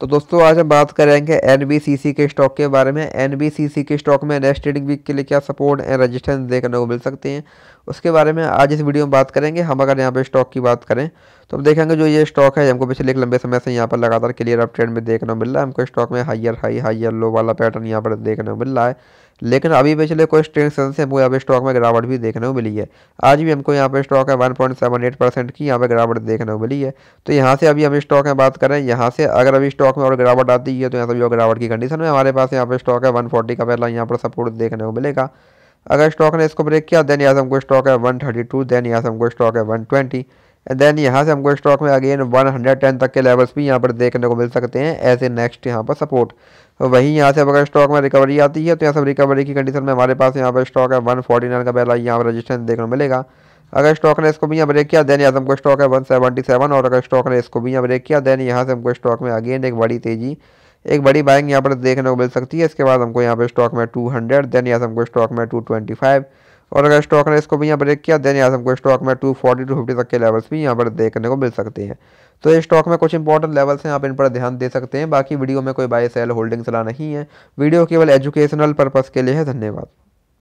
तो दोस्तों आज हम बात करेंगे एन के स्टॉक के बारे में एन के स्टॉक में नेक्स्ट ट्रेडिंग वीक के लिए क्या सपोर्ट एंड रजिस्टेंस देखने को मिल सकते हैं उसके बारे में आज इस वीडियो में बात करेंगे हम अगर यहाँ पे स्टॉक की बात करें तो हम देखेंगे जो ये स्टॉक है हमको पिछले एक लंबे समय से यहाँ पर लगातार क्लियर अप ट्रेंड में देखने को मिल रहा है हमको स्टॉक में हाइयर हाई हाइयर लो वाला पैटर्न यहाँ पर देखने को मिल रहा है लेकिन अभी पिछले कुछ ट्रेंड से हमको यहाँ पे स्टॉक में गिरावट भी देखने को मिली है आज भी हमको यहाँ पे स्टॉक है 1.78 परसेंट की यहाँ पे गिरावट देखने को मिली है तो यहाँ से अभी हम स्टॉक में बात करें यहाँ से अगर अभी स्टॉक में और गिरावट आती है तो यहाँ से भी और गिरावट की कंडीशन में हमारे पास यहाँ पे स्टॉक है वन का पहला यहाँ पर सपोर्ट देखने को मिलेगा अगर स्टॉक ने इसको ब्रेक किया देन यहाँ से हमको स्टॉक है वन थर्टी टू देन यहाँ से हमको स्टॉक है ट्वेंटी एंड देन यहाँ से हमको स्टॉक में अगेन वन हंड्रेड टेन तक के लेवल्स भी यहाँ पर देखने को मिल सकते हैं एज ए नेक्स्ट यहाँ पर सपोर्ट तो वहीं यहाँ से अगर स्टॉक में रिकवरी आती है तो यहाँ से रिकवरी की कंडीशन में हमारे पास यहाँ पर स्टॉक है वन फोर्टी नाइन का पहला यहाँ पर रजिस्टेंस देखने को मिलेगा अगर स्टॉक ने इसको भी यहाँ ब्रेक किया देन यहाँ से हमको स्टॉक है वन सेवेंटी सेवन और अगर स्टॉक ने इसको भी यहाँ ब्रेक किया देन यहाँ से हमको स्टॉक में अगेन एक बड़ी तेज़ी एक बड़ी बाइंग यहाँ पर देखने को मिल सकती है इसके बाद हमको यहाँ पर स्टॉक में टू हंड्रेड देन यहाँ से हमको स्टॉक में टू ट्वेंटी फाइव और अगर स्टॉक ने इसको भी यहाँ ब्रेक किया देन यहाँ से हमको स्टॉक में टू फोर्टी टू फिफ्टी तक के लेवल्स भी यहाँ पर देखने को मिल सकते हैं तो ये स्टॉक में कुछ इंपॉर्टेंट लेवल्स हैं आप इन पर ध्यान दे सकते हैं बाकी वीडियो में कोई बाय सेल होल्डिंग सलाह नहीं है वीडियो केवल एजुकेशनल पर्पज़ के लिए है धन्यवाद